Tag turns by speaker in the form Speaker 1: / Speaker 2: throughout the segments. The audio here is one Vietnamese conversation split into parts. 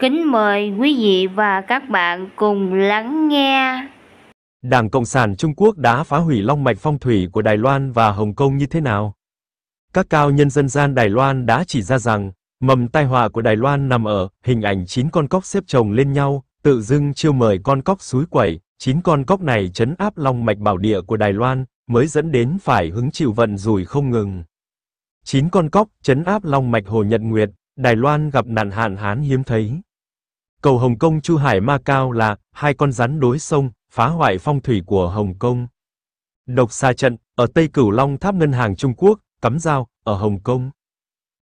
Speaker 1: Kính mời quý vị và các bạn cùng lắng nghe. Đảng Cộng sản Trung Quốc đã phá hủy long mạch phong thủy của Đài Loan và Hồng Kông như thế nào? Các cao nhân dân gian Đài Loan đã chỉ ra rằng, mầm tai họa của Đài Loan nằm ở hình ảnh 9 con cóc xếp chồng lên nhau, tự dưng chiêu mời con cóc suối quẩy, 9 con cóc này chấn áp long mạch bảo địa của Đài Loan, mới dẫn đến phải hứng chịu vận rủi không ngừng. 9 con cóc chấn áp long mạch Hồ Nhật Nguyệt, Đài Loan gặp nạn hạn hán hiếm thấy. Cầu Hồng Kông Chu Hải Ma Cao là hai con rắn đối sông, phá hoại phong thủy của Hồng Kông. Độc xa trận, ở Tây Cửu Long Tháp Ngân hàng Trung Quốc, cắm dao, ở Hồng Kông.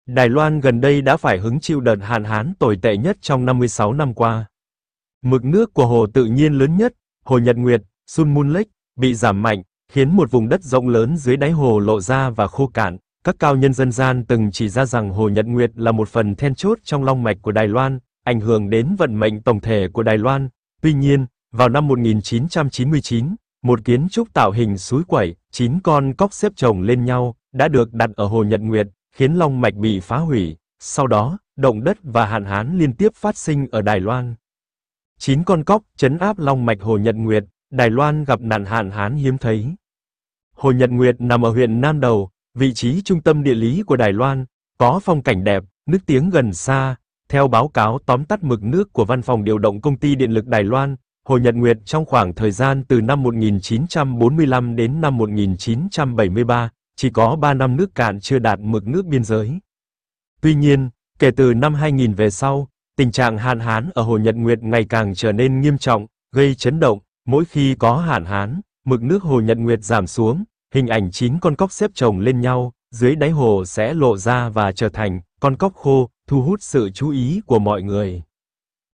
Speaker 1: Đài Loan gần đây đã phải hứng chịu đợt hạn hán tồi tệ nhất trong 56 năm qua. Mực nước của hồ tự nhiên lớn nhất, hồ Nhật Nguyệt, Sun Moon Lake, bị giảm mạnh, khiến một vùng đất rộng lớn dưới đáy hồ lộ ra và khô cạn. Các cao nhân dân gian từng chỉ ra rằng hồ Nhật Nguyệt là một phần then chốt trong long mạch của Đài Loan, ảnh hưởng đến vận mệnh tổng thể của Đài Loan. Tuy nhiên, vào năm 1999, một kiến trúc tạo hình suối quẩy, chín con cóc xếp chồng lên nhau, đã được đặt ở Hồ Nhật Nguyệt, khiến Long Mạch bị phá hủy. Sau đó, động đất và hạn hán liên tiếp phát sinh ở Đài Loan. Chín con cóc chấn áp Long Mạch Hồ Nhật Nguyệt, Đài Loan gặp nạn hạn hán hiếm thấy. Hồ Nhật Nguyệt nằm ở huyện Nam Đầu, vị trí trung tâm địa lý của Đài Loan, có phong cảnh đẹp, nước tiếng gần xa, theo báo cáo tóm tắt mực nước của Văn phòng Điều động Công ty Điện lực Đài Loan, Hồ Nhật Nguyệt trong khoảng thời gian từ năm 1945 đến năm 1973, chỉ có 3 năm nước cạn chưa đạt mực nước biên giới. Tuy nhiên, kể từ năm 2000 về sau, tình trạng hạn hán ở Hồ Nhật Nguyệt ngày càng trở nên nghiêm trọng, gây chấn động, mỗi khi có hạn hán, mực nước Hồ Nhật Nguyệt giảm xuống, hình ảnh chín con cóc xếp chồng lên nhau, dưới đáy hồ sẽ lộ ra và trở thành con cóc khô, thu hút sự chú ý của mọi người.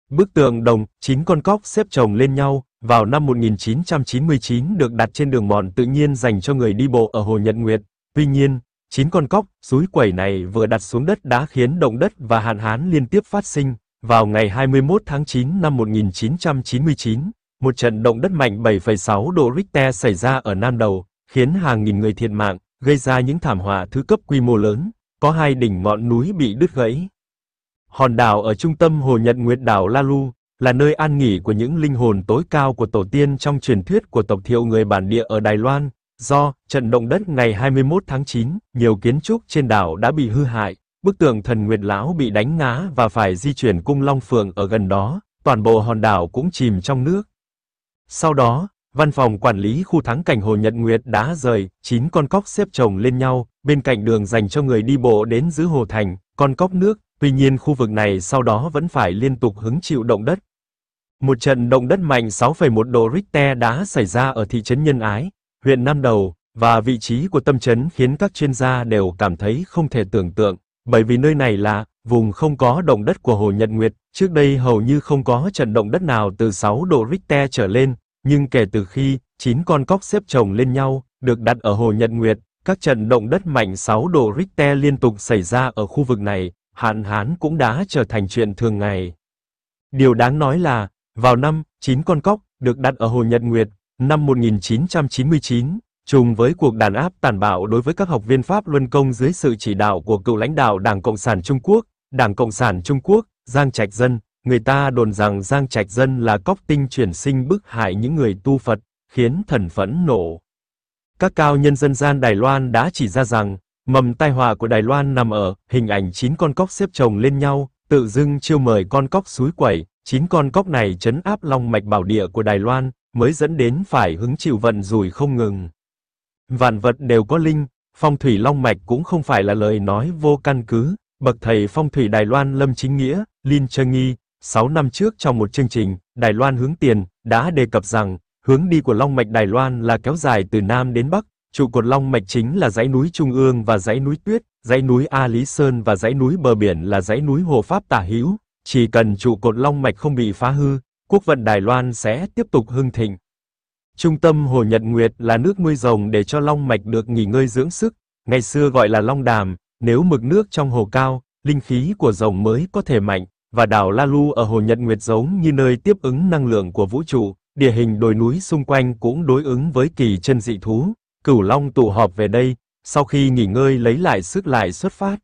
Speaker 1: Bức tường đồng, 9 con cóc xếp chồng lên nhau, vào năm 1999 được đặt trên đường mòn tự nhiên dành cho người đi bộ ở Hồ Nhật Nguyệt. Tuy nhiên, 9 con cóc, suối quẩy này vừa đặt xuống đất đã khiến động đất và hạn hán liên tiếp phát sinh. Vào ngày 21 tháng 9 năm 1999, một trận động đất mạnh 7,6 độ Richter xảy ra ở Nam Đầu, khiến hàng nghìn người thiệt mạng, gây ra những thảm họa thứ cấp quy mô lớn, có hai đỉnh ngọn núi bị đứt gãy. Hòn đảo ở trung tâm hồ Nhật Nguyệt đảo Lalu là nơi an nghỉ của những linh hồn tối cao của tổ tiên trong truyền thuyết của tộc thiệu người bản địa ở Đài Loan. Do trận động đất ngày 21 tháng 9, nhiều kiến trúc trên đảo đã bị hư hại, bức tượng thần Nguyệt lão bị đánh ngã và phải di chuyển cung Long Phượng ở gần đó, toàn bộ hòn đảo cũng chìm trong nước. Sau đó, văn phòng quản lý khu thắng cảnh hồ Nhật Nguyệt đã rời, chín con cóc xếp chồng lên nhau, bên cạnh đường dành cho người đi bộ đến giữa hồ thành, con cóc nước Tuy nhiên khu vực này sau đó vẫn phải liên tục hứng chịu động đất. Một trận động đất mạnh 6,1 độ Richter đã xảy ra ở thị trấn Nhân Ái, huyện Nam Đầu, và vị trí của tâm trấn khiến các chuyên gia đều cảm thấy không thể tưởng tượng, bởi vì nơi này là vùng không có động đất của Hồ Nhật Nguyệt, trước đây hầu như không có trận động đất nào từ 6 độ Richter trở lên, nhưng kể từ khi 9 con cóc xếp chồng lên nhau được đặt ở Hồ Nhật Nguyệt, các trận động đất mạnh 6 độ Richter liên tục xảy ra ở khu vực này, hạn hán cũng đã trở thành chuyện thường ngày. Điều đáng nói là, vào năm 9 con cóc được đặt ở Hồ Nhật Nguyệt, năm 1999, trùng với cuộc đàn áp tàn bạo đối với các học viên Pháp Luân Công dưới sự chỉ đạo của cựu lãnh đạo Đảng Cộng sản Trung Quốc, Đảng Cộng sản Trung Quốc, Giang Trạch Dân, người ta đồn rằng Giang Trạch Dân là cóc tinh chuyển sinh bức hại những người tu Phật, khiến thần phẫn nổ. Các cao nhân dân gian Đài Loan đã chỉ ra rằng, Mầm tai họa của Đài Loan nằm ở hình ảnh 9 con cóc xếp chồng lên nhau, tự dưng chiêu mời con cóc suối quẩy, 9 con cóc này chấn áp long mạch bảo địa của Đài Loan, mới dẫn đến phải hứng chịu vận rủi không ngừng. Vạn vật đều có linh, phong thủy long mạch cũng không phải là lời nói vô căn cứ, bậc thầy phong thủy Đài Loan Lâm Chính Nghĩa, Lin Cheng Nghi, 6 năm trước trong một chương trình Đài Loan hướng tiền đã đề cập rằng hướng đi của long mạch Đài Loan là kéo dài từ nam đến bắc, Trụ cột long mạch chính là dãy núi Trung ương và dãy núi Tuyết, dãy núi A Lý Sơn và dãy núi bờ biển là dãy núi Hồ Pháp tả hữu, chỉ cần trụ cột long mạch không bị phá hư, quốc vận Đài Loan sẽ tiếp tục hưng thịnh. Trung tâm Hồ Nhật Nguyệt là nước nuôi rồng để cho long mạch được nghỉ ngơi dưỡng sức, ngày xưa gọi là long đàm, nếu mực nước trong hồ cao, linh khí của rồng mới có thể mạnh, và đảo La Lu ở Hồ Nhật Nguyệt giống như nơi tiếp ứng năng lượng của vũ trụ, địa hình đồi núi xung quanh cũng đối ứng với kỳ chân dị thú, Cửu Long tụ họp về đây, sau khi nghỉ ngơi lấy lại sức lại xuất phát.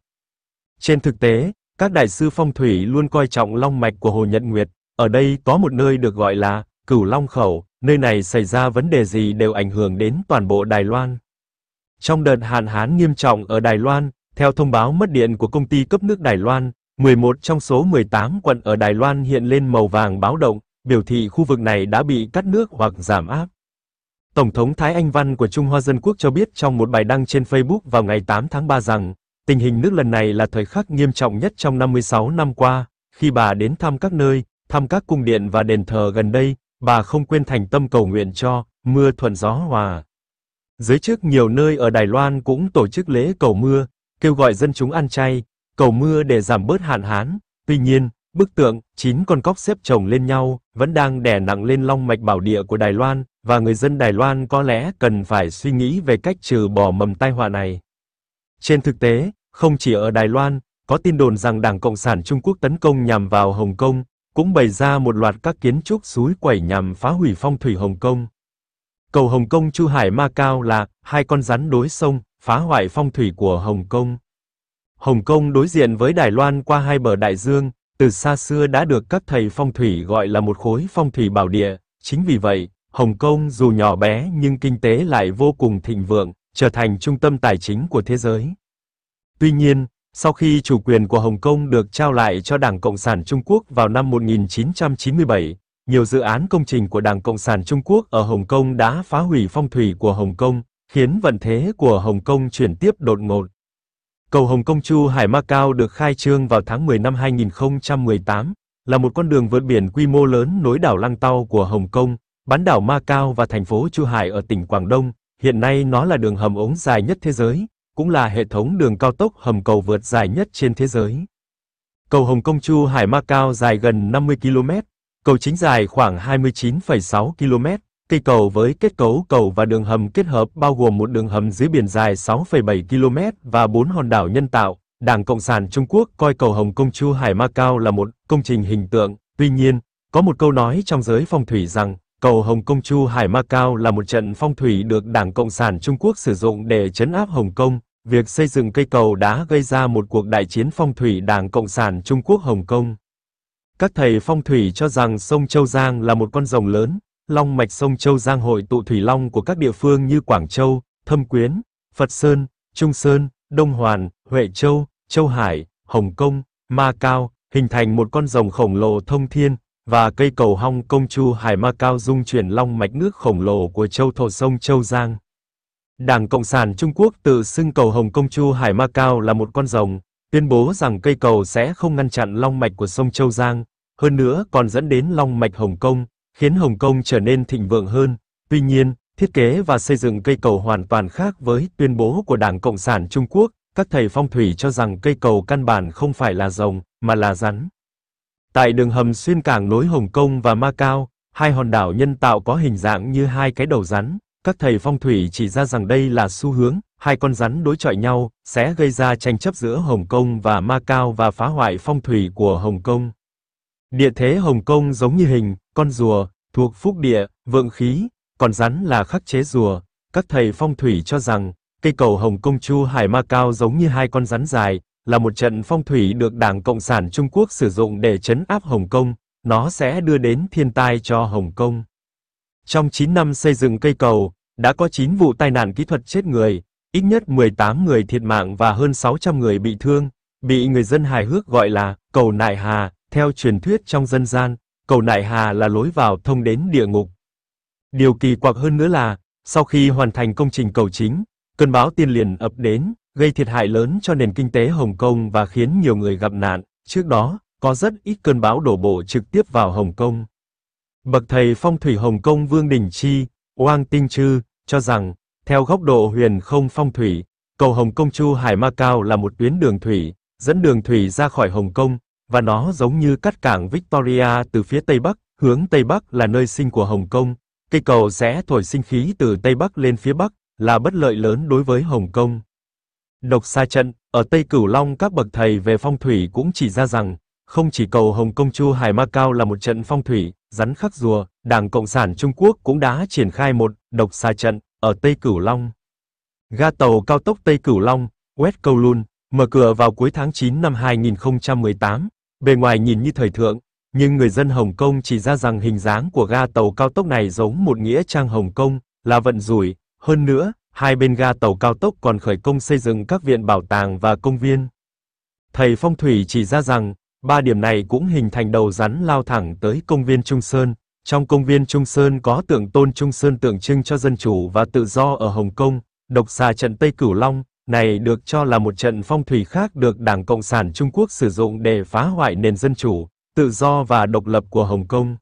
Speaker 1: Trên thực tế, các đại sư phong thủy luôn coi trọng long mạch của Hồ Nhật Nguyệt, ở đây có một nơi được gọi là Cửu Long Khẩu, nơi này xảy ra vấn đề gì đều ảnh hưởng đến toàn bộ Đài Loan. Trong đợt hạn hán nghiêm trọng ở Đài Loan, theo thông báo mất điện của công ty cấp nước Đài Loan, 11 trong số 18 quận ở Đài Loan hiện lên màu vàng báo động, biểu thị khu vực này đã bị cắt nước hoặc giảm áp. Tổng thống Thái Anh Văn của Trung Hoa Dân Quốc cho biết trong một bài đăng trên Facebook vào ngày 8 tháng 3 rằng, tình hình nước lần này là thời khắc nghiêm trọng nhất trong 56 năm qua, khi bà đến thăm các nơi, thăm các cung điện và đền thờ gần đây, bà không quên thành tâm cầu nguyện cho mưa thuận gió hòa. Giới chức nhiều nơi ở Đài Loan cũng tổ chức lễ cầu mưa, kêu gọi dân chúng ăn chay, cầu mưa để giảm bớt hạn hán. Tuy nhiên, Bức tượng, chín con cóc xếp chồng lên nhau, vẫn đang đè nặng lên long mạch bảo địa của Đài Loan, và người dân Đài Loan có lẽ cần phải suy nghĩ về cách trừ bỏ mầm tai họa này. Trên thực tế, không chỉ ở Đài Loan, có tin đồn rằng Đảng Cộng sản Trung Quốc tấn công nhằm vào Hồng Kông, cũng bày ra một loạt các kiến trúc suối quẩy nhằm phá hủy phong thủy Hồng Kông. Cầu Hồng Kông Chu Hải Ma Cao là hai con rắn đối sông, phá hoại phong thủy của Hồng Kông. Hồng Kông đối diện với Đài Loan qua hai bờ đại dương, từ xa xưa đã được các thầy phong thủy gọi là một khối phong thủy bảo địa. Chính vì vậy, Hồng Kông dù nhỏ bé nhưng kinh tế lại vô cùng thịnh vượng, trở thành trung tâm tài chính của thế giới. Tuy nhiên, sau khi chủ quyền của Hồng Kông được trao lại cho Đảng Cộng sản Trung Quốc vào năm 1997, nhiều dự án công trình của Đảng Cộng sản Trung Quốc ở Hồng Kông đã phá hủy phong thủy của Hồng Kông, khiến vận thế của Hồng Kông chuyển tiếp đột ngột. Cầu Hồng Kông Chu Hải Macau được khai trương vào tháng 10 năm 2018, là một con đường vượt biển quy mô lớn nối đảo Lăng Tau của Hồng Kông, bán đảo Macau và thành phố Chu Hải ở tỉnh Quảng Đông. Hiện nay nó là đường hầm ống dài nhất thế giới, cũng là hệ thống đường cao tốc hầm cầu vượt dài nhất trên thế giới. Cầu Hồng Kông Chu Hải Macau dài gần 50 km, cầu chính dài khoảng 29,6 km, Cây cầu với kết cấu cầu và đường hầm kết hợp bao gồm một đường hầm dưới biển dài 6,7 km và bốn hòn đảo nhân tạo. Đảng Cộng sản Trung Quốc coi cầu Hồng Kông Chu Hải Ma Cao là một công trình hình tượng. Tuy nhiên, có một câu nói trong giới phong thủy rằng cầu Hồng Kông Chu Hải Ma Cao là một trận phong thủy được Đảng Cộng sản Trung Quốc sử dụng để chấn áp Hồng Kông. Việc xây dựng cây cầu đã gây ra một cuộc đại chiến phong thủy Đảng Cộng sản Trung Quốc Hồng Kông. Các thầy phong thủy cho rằng sông Châu Giang là một con rồng lớn, Long mạch sông Châu Giang hội tụ thủy long của các địa phương như Quảng Châu, Thâm Quyến, Phật Sơn, Trung Sơn, Đông Hoàn, Huệ Châu, Châu Hải, Hồng Kông, Ma Cao, hình thành một con rồng khổng lồ thông thiên, và cây cầu hong công chu Hải Ma Cao dung chuyển long mạch nước khổng lồ của châu thổ sông Châu Giang. Đảng Cộng sản Trung Quốc tự xưng cầu Hồng Công Chu Hải Ma Cao là một con rồng, tuyên bố rằng cây cầu sẽ không ngăn chặn long mạch của sông Châu Giang, hơn nữa còn dẫn đến long mạch Hồng Kông, khiến Hồng Kông trở nên thịnh vượng hơn. Tuy nhiên, thiết kế và xây dựng cây cầu hoàn toàn khác với tuyên bố của Đảng Cộng sản Trung Quốc, các thầy phong thủy cho rằng cây cầu căn bản không phải là rồng, mà là rắn. Tại đường hầm xuyên cảng nối Hồng Kông và Macau, hai hòn đảo nhân tạo có hình dạng như hai cái đầu rắn, các thầy phong thủy chỉ ra rằng đây là xu hướng, hai con rắn đối chọi nhau sẽ gây ra tranh chấp giữa Hồng Kông và Macau và phá hoại phong thủy của Hồng Kông. Địa thế Hồng Kông giống như hình, con rùa, thuộc phúc địa, vượng khí, còn rắn là khắc chế rùa. Các thầy phong thủy cho rằng, cây cầu Hồng Kông Chu Hải Ma Cao giống như hai con rắn dài, là một trận phong thủy được Đảng Cộng sản Trung Quốc sử dụng để chấn áp Hồng Kông, nó sẽ đưa đến thiên tai cho Hồng Kông. Trong 9 năm xây dựng cây cầu, đã có 9 vụ tai nạn kỹ thuật chết người, ít nhất 18 người thiệt mạng và hơn 600 người bị thương, bị người dân hài hước gọi là cầu Nại Hà, theo truyền thuyết trong dân gian, cầu Nại Hà là lối vào thông đến địa ngục. Điều kỳ quặc hơn nữa là, sau khi hoàn thành công trình cầu chính, cơn bão tiên liền ập đến, gây thiệt hại lớn cho nền kinh tế Hồng Kông và khiến nhiều người gặp nạn. Trước đó, có rất ít cơn bão đổ bộ trực tiếp vào Hồng Kông. Bậc thầy phong thủy Hồng Kông Vương Đình Chi, Oang Tinh Trư, cho rằng, theo góc độ huyền không phong thủy, cầu Hồng Kông Chu Hải Ma Cao là một tuyến đường thủy, dẫn đường thủy ra khỏi Hồng Kông, và nó giống như cắt cảng Victoria từ phía Tây Bắc, hướng Tây Bắc là nơi sinh của Hồng Kông. Cây cầu sẽ thổi sinh khí từ Tây Bắc lên phía Bắc, là bất lợi lớn đối với Hồng Kông. Độc xa trận, ở Tây Cửu Long các bậc thầy về phong thủy cũng chỉ ra rằng, không chỉ cầu Hồng Kông Chu Hải Ma Cao là một trận phong thủy, rắn khắc rùa, Đảng Cộng sản Trung Quốc cũng đã triển khai một độc xa trận ở Tây Cửu Long. Ga tàu cao tốc Tây Cửu Long, West Kowloon, mở cửa vào cuối tháng 9 năm 2018, Bề ngoài nhìn như thời thượng, nhưng người dân Hồng Kông chỉ ra rằng hình dáng của ga tàu cao tốc này giống một nghĩa trang Hồng Kông, là vận rủi. Hơn nữa, hai bên ga tàu cao tốc còn khởi công xây dựng các viện bảo tàng và công viên. Thầy Phong Thủy chỉ ra rằng, ba điểm này cũng hình thành đầu rắn lao thẳng tới công viên Trung Sơn. Trong công viên Trung Sơn có tượng tôn Trung Sơn tượng trưng cho dân chủ và tự do ở Hồng Kông, độc xà trận Tây Cửu Long, này được cho là một trận phong thủy khác được Đảng Cộng sản Trung Quốc sử dụng để phá hoại nền dân chủ, tự do và độc lập của Hồng Kông.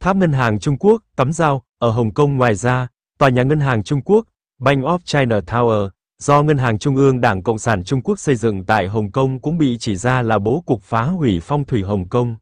Speaker 1: Tháp Ngân hàng Trung Quốc, tấm Giao, ở Hồng Kông ngoài ra, Tòa nhà Ngân hàng Trung Quốc, Bank of China Tower, do Ngân hàng Trung ương Đảng Cộng sản Trung Quốc xây dựng tại Hồng Kông cũng bị chỉ ra là bố cục phá hủy phong thủy Hồng Kông.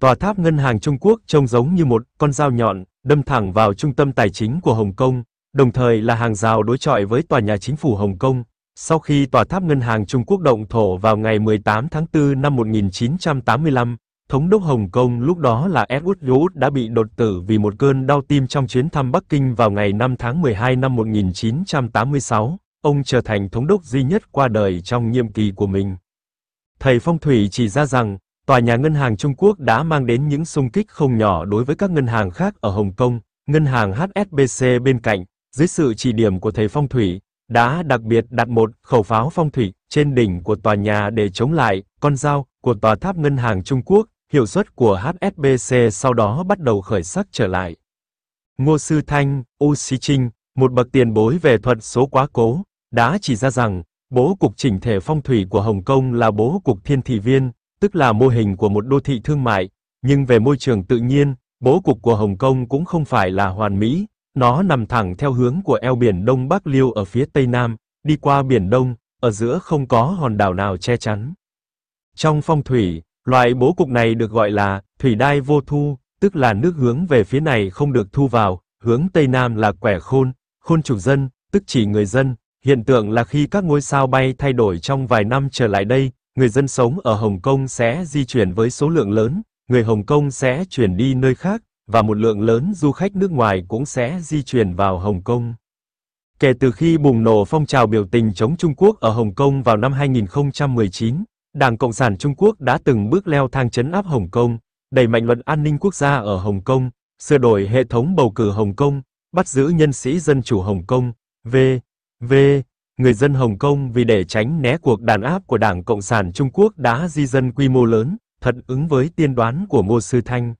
Speaker 1: Tòa tháp Ngân hàng Trung Quốc trông giống như một con dao nhọn, đâm thẳng vào trung tâm tài chính của Hồng Kông, đồng thời là hàng rào đối chọi với tòa nhà chính phủ Hồng Kông. Sau khi tòa tháp ngân hàng Trung Quốc động thổ vào ngày 18 tháng 4 năm 1985, Thống đốc Hồng Kông lúc đó là Edward Yout đã bị đột tử vì một cơn đau tim trong chuyến thăm Bắc Kinh vào ngày 5 tháng 12 năm 1986. Ông trở thành thống đốc duy nhất qua đời trong nhiệm kỳ của mình. Thầy Phong Thủy chỉ ra rằng, tòa nhà ngân hàng Trung Quốc đã mang đến những xung kích không nhỏ đối với các ngân hàng khác ở Hồng Kông. Ngân hàng HSBC bên cạnh, dưới sự chỉ điểm của thầy phong thủy, đã đặc biệt đặt một khẩu pháo phong thủy trên đỉnh của tòa nhà để chống lại con dao của tòa tháp ngân hàng Trung Quốc, hiệu suất của HSBC sau đó bắt đầu khởi sắc trở lại. Ngô Sư Thanh, U Sĩ Trinh, một bậc tiền bối về thuật số quá cố, đã chỉ ra rằng, bố cục chỉnh thể phong thủy của Hồng Kông là bố cục thiên thị viên, tức là mô hình của một đô thị thương mại, nhưng về môi trường tự nhiên, bố cục của Hồng Kông cũng không phải là hoàn mỹ, nó nằm thẳng theo hướng của eo biển Đông Bắc Liêu ở phía Tây Nam, đi qua biển Đông, ở giữa không có hòn đảo nào che chắn. Trong phong thủy, loại bố cục này được gọi là thủy đai vô thu, tức là nước hướng về phía này không được thu vào, hướng Tây Nam là quẻ khôn, khôn chủ dân, tức chỉ người dân. Hiện tượng là khi các ngôi sao bay thay đổi trong vài năm trở lại đây, người dân sống ở Hồng Kông sẽ di chuyển với số lượng lớn, người Hồng Kông sẽ chuyển đi nơi khác, và một lượng lớn du khách nước ngoài cũng sẽ di chuyển vào Hồng Kông. Kể từ khi bùng nổ phong trào biểu tình chống Trung Quốc ở Hồng Kông vào năm 2019, Đảng Cộng sản Trung Quốc đã từng bước leo thang chấn áp Hồng Kông, đẩy mạnh luật an ninh quốc gia ở Hồng Kông, sửa đổi hệ thống bầu cử Hồng Kông, bắt giữ nhân sĩ dân chủ Hồng Kông, v. v. Người dân Hồng Kông vì để tránh né cuộc đàn áp của Đảng Cộng sản Trung Quốc đã di dân quy mô lớn, thật ứng với tiên đoán của Ngô Sư Thanh.